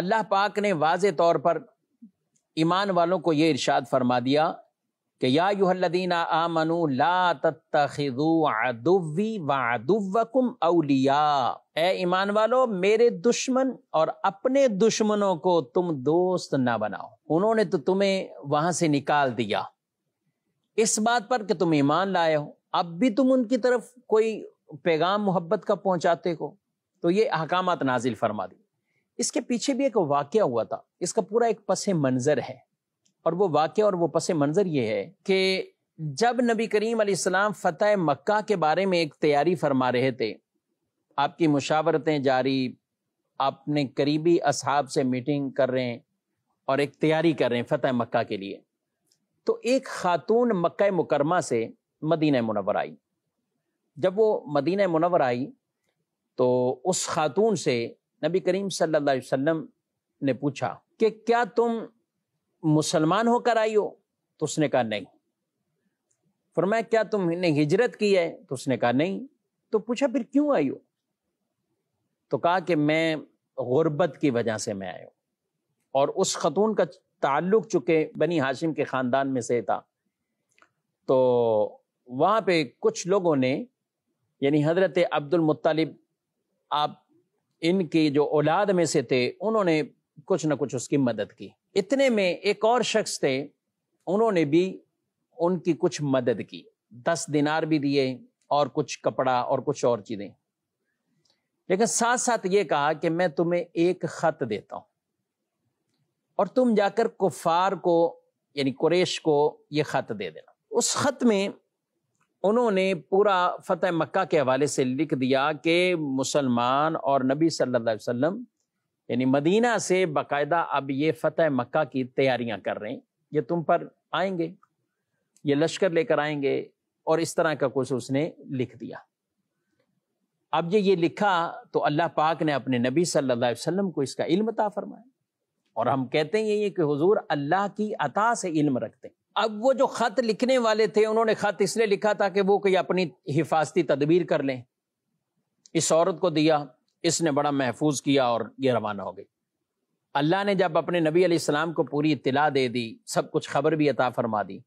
अल्लाह पाक ने वाज तौर पर ईमान वालों को ये इर्शाद फरमा दिया कि या यूहदीना आमनु ला तत्तखिदुवी वादुवकुम अलिया ए ईमान वालो मेरे दुश्मन और अपने दुश्मनों को तुम दोस्त ना बनाओ उन्होंने तो तुम्हें वहां से निकाल दिया इस बात पर कि तुम ईमान लाए हो अब भी तुम उनकी तरफ कोई पैगाम मोहब्बत का पहुंचाते हो तो ये अहकाम नाजिल फरमा दी इसके पीछे भी एक वाक्य हुआ था इसका पूरा एक पस मंज़र है और वो वाक्य और वो पस मंज़र ये है कि जब नबी करीम अलैहिस्सलाम फ़तह मक्का के बारे में एक तैयारी फरमा रहे थे आपकी मुशावरतें जारी आपने करीबी असहाब से मीटिंग कर रहे हैं और एक तैयारी कर रहे हैं फ़तह मक्का के लिए तो एक खातून मक्का मुकरमा से मदीना मुनवर आई जब वो मदीना मुनवर आई तो उस खातून से नबी करीम सल्लल्लाहु अलैहि वसल्लम ने पूछा कि क्या तुम मुसलमान होकर आई हो तो उसने कहा नहीं फरमाया क्या तुमने हिजरत की है तो उसने कहा नहीं तो पूछा फिर क्यों आई हो तो कहा कि मैं गुर्बत की वजह से मैं आया और उस खतून का ताल्लुक चुके बनी हाशिम के ख़ानदान में से था तो वहां पे कुछ लोगों ने यानी हज़रत अब्दुल मुत्तालिब आप इनकी जो औलाद में से थे उन्होंने कुछ ना कुछ उसकी मदद की इतने में एक और शख्स थे उन्होंने भी उनकी कुछ मदद की दस दिनार भी दिए और कुछ कपड़ा और कुछ और चीज़ें लेकिन साथ साथ ये कहा कि मैं तुम्हें एक ख़त देता हूं और तुम जाकर कुफार को यानी कुरेश को ये ख़त दे देना उस ख़त में उन्होंने पूरा फतेह मक्का के हवाले से लिख दिया कि मुसलमान और नबी सल्लल्लाहु अलैहि वसल्लम यानी मदीना से बाकायदा अब ये फतेह मक्का की तैयारियां कर रहे हैं ये तुम पर आएंगे ये लश्कर लेकर आएंगे और इस तरह का कुछ उसने लिख दिया अब ये ये लिखा तो अल्लाह पाक ने अपने नबी सल्लल्लाहु अलैहि वसल्लम को इसका इल्म अता फरमाया और हम कहते हैं ये कि हुजूर अल्लाह की अता से इल्म रखते हैं अब वो जो खत लिखने वाले थे उन्होंने खत इसलिए लिखा था कि वो कोई अपनी हिफाजती तदबीर कर लें इस औरत को दिया इसने बड़ा महफूज किया और ये रवाना हो गई अल्लाह ने जब अपने नबी अलैहिस्सलाम को पूरी इतला दे दी सब कुछ खबर भी अता फरमा दी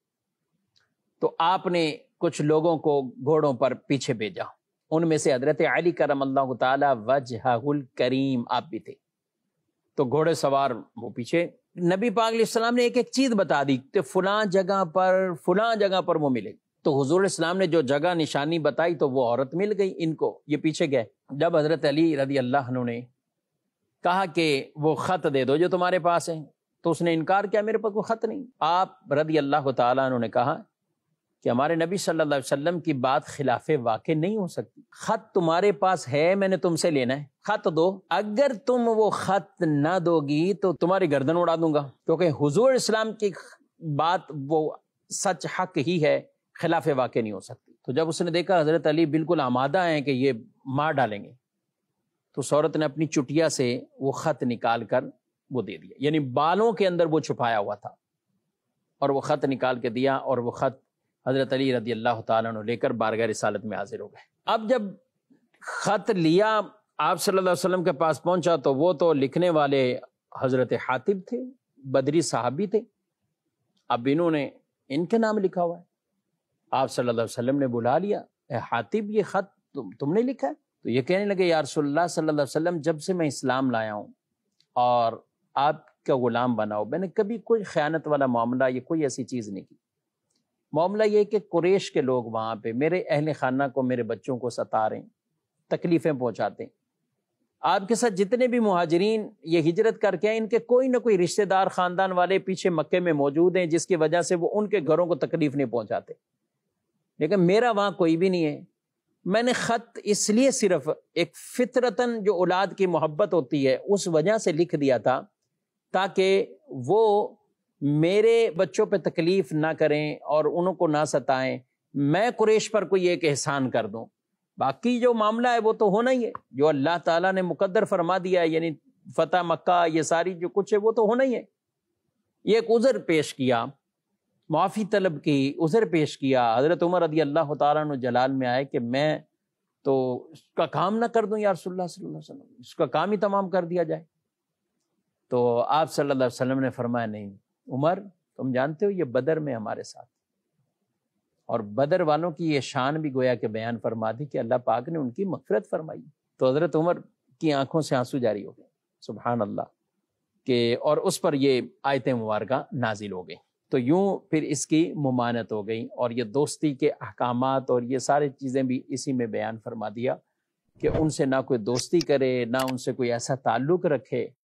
तो आपने कुछ लोगों को घोड़ों पर पीछे भेजा उनमें से हजरत अली करम अल्लाह तजहुल करीम आप भी थे तो घोड़े सवार वो पीछे नबी पाक इस्लाम ने एक एक चीज़ बता दी कि फ़लाँ जगह पर फ़लाँ जगह पर वो मिलेगी तो हजूर इस्लाम ने जो जगह निशानी बताई तो वो औरत मिल गई इनको ये पीछे गए जब हज़रत अली रदी अल्लाह ने कहा कि वो ख़त दे दो जो तुम्हारे पास है तो उसने इनकार किया मेरे पास वो ख़त नहीं आप रदी अल्लाह ने कहा कि हमारे नबी सल्लल्लाहु अलैहि वसल्लम की बात खिलाफ वाक़ नहीं हो सकती ख़त तुम्हारे पास है मैंने तुमसे लेना है ख़त दो अगर तुम वो ख़त ना दोगी तो तुम्हारी गर्दन उड़ा दूंगा क्योंकि हुजूर इस्लाम की बात वो सच हक ही है खिलाफ वाक़ नहीं हो सकती तो जब उसने देखा हज़रत अली बिल्कुल आमादा है कि ये मार डालेंगे तो सौरत ने अपनी चुटिया से वो ख़त निकाल कर वो दे दिया यानी बालों के अंदर वो छुपाया हुआ था और वो ख़त निकाल के दिया और वो ख़त हज़रत अली रदी अल्लाह तुम लेकर बारगाह रसालत में हाजिर हो गए अब जब ख़त लिया आप सल्लल्लाहु अलैहि वसल्लम के पास पहुंचा तो वो तो लिखने वाले हज़रत हातिब थे बदरी साहबी थे अब इन्होंने इनके नाम लिखा हुआ है आप सल्लल्लाहु अलैहि वसल्लम ने बुला लिया ए हातिब ये ख़त तुम, तुमने लिखा है तो ये कहने लगे यार सल्लल्लाहु अलैहि वसल्लम जब से मैं इस्लाम लाया हूँ और आपका ग़ुलाम बनाओ मैंने कभी कोई ख़यानत वाला मामला या कोई ऐसी चीज़ नहीं की मामला ये कि कुरेश के लोग वहाँ पे मेरे अहल खाना को मेरे बच्चों को सता रहे तकलीफ़ें पहुँचाते आपके साथ जितने भी महाजरीन ये हिजरत करके आए इनके कोई ना कोई रिश्तेदार ख़ानदान वाले पीछे मक्के में मौजूद हैं जिसकी वजह से वो उनके घरों को तकलीफ़ नहीं पहुँचाते लेकिन मेरा वहाँ कोई भी नहीं है मैंने ख़त इसलिए सिर्फ एक फितरतन जो औलाद की मोहब्बत होती है उस वजह से लिख दिया था ताकि वो मेरे बच्चों पे तकलीफ ना करें और उनको ना सताएं मैं कुरेश पर कोई एक एहसान कर दूं बाकी जो मामला है वो तो होना ही है जो अल्लाह ताला ने मुकद्दर फरमा दिया है यानी फतेह मक्का ये सारी जो कुछ है वो तो होना ही है ये एक उज़र पेश किया माफ़ी तलब की उज़र पेश किया हज़रत उमर अदी अल्लाह तलाल जलाल में आए कि मैं तो इसका काम ना कर दूँ यार वसल्लम इसका काम ही तमाम कर दिया जाए तो आप सल्लल्लाहु अलैहि वसल्लम ने फरमाया नहीं उमर तुम जानते हो ये बदर में हमारे साथ और बदर वालों की ये शान भी गोया के बयान फरमा दी कि अल्लाह पाक ने उनकी मफरत फरमाई तो हजरत उमर की आंखों से आंसू जारी हो गए सुबहान अल्लाह के और उस पर ये आयत मुबारक नाजिल हो गई तो यूं फिर इसकी ममानत हो गई और ये दोस्ती के अहकाम और ये सारी चीज़ें भी इसी में बयान फरमा दिया कि उनसे ना कोई दोस्ती करे ना उनसे कोई ऐसा ताल्लुक़ रखे